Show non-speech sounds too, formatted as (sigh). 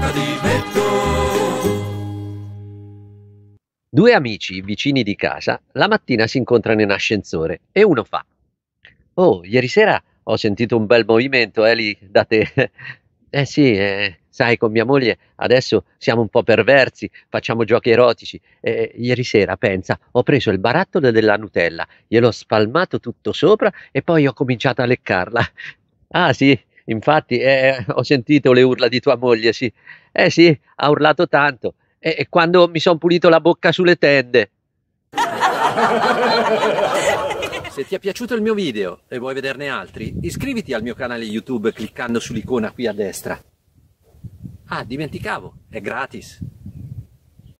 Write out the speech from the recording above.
Gazzetta di Vetto. Due amici vicini di casa la mattina si incontrano in ascensore e uno fa: Oh, ieri sera ho sentito un bel movimento, eh, lì da te. (laughs) Eh sì, eh, sai, con mia moglie adesso siamo un po' perversi, facciamo giochi erotici. Eh, ieri sera, pensa, ho preso il barattolo della Nutella, gliel'ho spalmato tutto sopra e poi ho cominciato a leccarla. (laughs) Ah sì, Infatti eh, eh, ho sentito le urla di tua moglie, sì. Eh sì, ha urlato tanto. E, e quando mi sono pulito la bocca sulle tende. Se ti è piaciuto il mio video e vuoi vederne altri, iscriviti al mio canale YouTube cliccando sull'icona qui a destra. Ah, dimenticavo, è gratis.